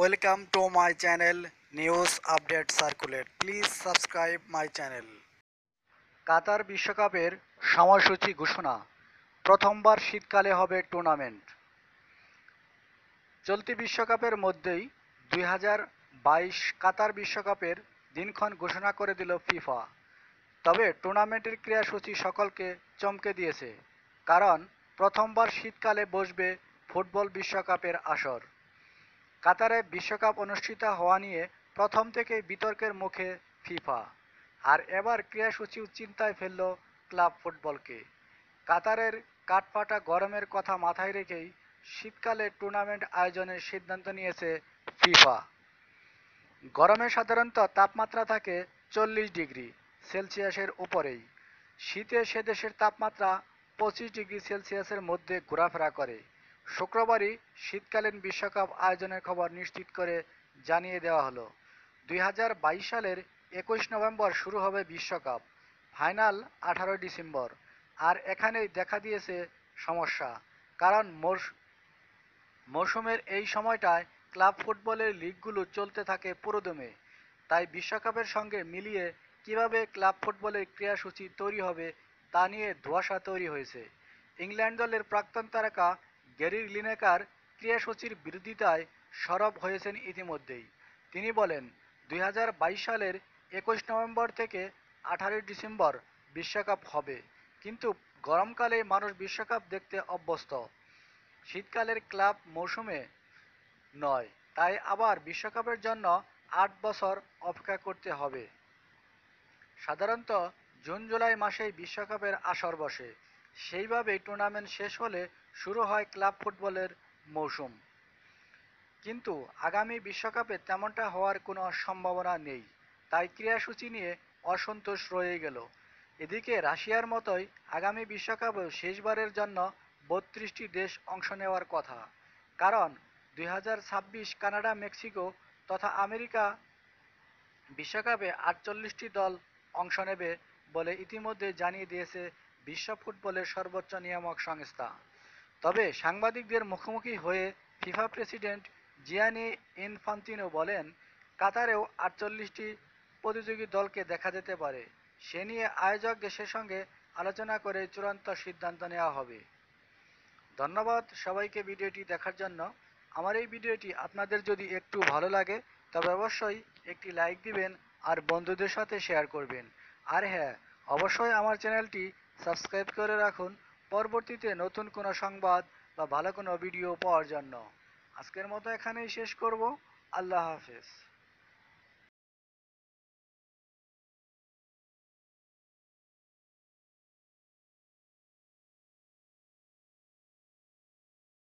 welcome to my channel news update circulate please subscribe my channel Qatar বিশ্বকাপের সময়সূচি ঘোষণা প্রথমবার শীতকালে হবে টুর্নামেন্ট চলতি বিশ্বকাপের মধ্যেই দুই কাতার বিশ্বকাপের দিনক্ষণ ঘোষণা করে দিল ফিফা তবে টুর্নামেন্টের ক্রিয়াসূচি সকলকে চমকে দিয়েছে কারণ প্রথমবার শীতকালে বসবে ফুটবল বিশ্বকাপের আসর কাতারে বিশ্বকাপ অনুষ্ঠিত হওয়া নিয়ে প্রথম থেকেই বিতর্কের মুখে ফিফা আর এবার ক্রীড়াসূচি চিন্তায় ফেলল ক্লাব ফুটবলকে কাতারের কাঠফাটা গরমের কথা মাথায় রেখেই শীতকালে টুর্নামেন্ট আয়োজনের সিদ্ধান্ত নিয়েছে ফিফা গরমে সাধারণত তাপমাত্রা থাকে চল্লিশ ডিগ্রি সেলসিয়াসের উপরেই শীতে সে দেশের তাপমাত্রা পঁচিশ ডিগ্রি সেলসিয়াসের মধ্যে ঘোরাফেরা করে শুক্রবারই শীতকালীন বিশ্বকাপ আয়োজনের খবর নিশ্চিত করে জানিয়ে দেওয়া হলো দুই সালের একুশ নভেম্বর শুরু হবে বিশ্বকাপ ফাইনাল আঠারোই ডিসেম্বর আর এখানেই দেখা দিয়েছে সমস্যা কারণ মৌসুমের এই সময়টায় ক্লাব ফুটবলের লিগগুলো চলতে থাকে পুরোদমে তাই বিশ্বকাপের সঙ্গে মিলিয়ে কিভাবে ক্লাব ফুটবলের ক্রিয়াসূচি তৈরি হবে তা নিয়ে ধোয়াশা তৈরি হয়েছে ইংল্যান্ড দলের প্রাক্তন তারকা গ্যারি লিনেকার ক্রীড়াসূচির বিরোধিতায় সরব হয়েছেন ইতিমধ্যেই তিনি বলেন দুই সালের একুশ নভেম্বর থেকে আঠারোই ডিসেম্বর বিশ্বকাপ হবে কিন্তু গরমকালে মানুষ বিশ্বকাপ দেখতে অভ্যস্ত শীতকালের ক্লাব মৌসুমে নয় তাই আবার বিশ্বকাপের জন্য আট বছর অপেক্ষা করতে হবে সাধারণত জুন জুলাই মাসেই বিশ্বকাপের আসর বসে সেইভাবেই টুর্নামেন্ট শেষ হলে শুরু হয় ক্লাব ফুটবলের মৌসুম কিন্তু আগামী বিশ্বকাপে তেমনটা হওয়ার কোনো সম্ভাবনা নেই তাই ক্রীড়াসূচি নিয়ে অসন্তোষ রয়ে গেল এদিকে রাশিয়ার মতোই আগামী বিশ্বকাপেও শেষবারের জন্য বত্রিশটি দেশ অংশ নেওয়ার কথা কারণ দুই কানাডা মেক্সিকো তথা আমেরিকা বিশ্বকাপে আটচল্লিশটি দল অংশ নেবে বলে ইতিমধ্যে জানিয়ে দিয়েছে বিশ্ব ফুটবলের সর্বোচ্চ নিয়ামক সংস্থা তবে সাংবাদিকদের মুখোমুখি হয়ে ফিফা প্রেসিডেন্ট জিয়ানি ইনফান্তিনো বলেন কাতারেও আটচল্লিশটি প্রতিযোগী দলকে দেখা যেতে পারে সে নিয়ে আয়োজক দেশের সঙ্গে আলোচনা করে চূড়ান্ত সিদ্ধান্ত নেওয়া হবে ধন্যবাদ সবাইকে ভিডিওটি দেখার জন্য আমার এই ভিডিওটি আপনাদের যদি একটু ভালো লাগে তবে অবশ্যই একটি লাইক দিবেন আর বন্ধুদের সাথে শেয়ার করবেন আর হ্যাঁ অবশ্যই আমার চ্যানেলটি সাবস্ক্রাইব করে রাখুন পরবর্তীতে নতুন কোনো সংবাদ বা ভালো কোনো ভিডিও পাওয়ার জন্য আজকের মতো এখানেই শেষ করব আল্লাহ হাফেজ